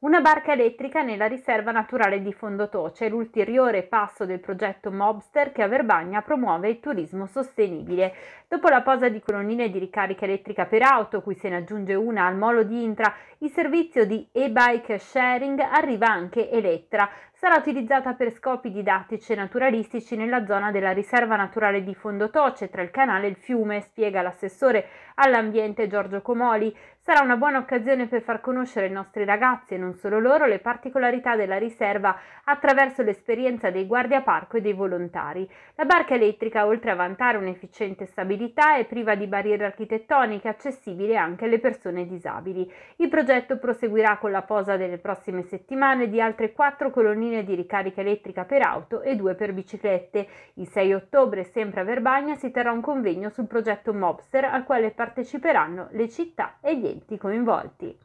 Una barca elettrica nella riserva naturale di Fondotoce, l'ulteriore passo del progetto Mobster che a Verbagna promuove il turismo sostenibile. Dopo la posa di colonnine di ricarica elettrica per auto, cui se ne aggiunge una al molo di Intra, il servizio di e-bike sharing arriva anche Elettra. Sarà utilizzata per scopi didattici e naturalistici nella zona della riserva naturale di Fondotoce, tra il canale e il fiume, spiega l'assessore all'ambiente Giorgio Comoli sarà una buona occasione per far conoscere i nostri ragazzi e non solo loro le particolarità della riserva attraverso l'esperienza dei guardiaparco e dei volontari. La barca elettrica, oltre a vantare un'efficiente stabilità, è priva di barriere architettoniche, accessibile anche alle persone disabili. Il progetto proseguirà con la posa delle prossime settimane di altre quattro colonnine di ricarica elettrica per auto e due per biciclette. Il 6 ottobre, sempre a Verbagna, si terrà un convegno sul progetto Mobster al quale parteciperanno le città e gli enti soggetti coinvolti.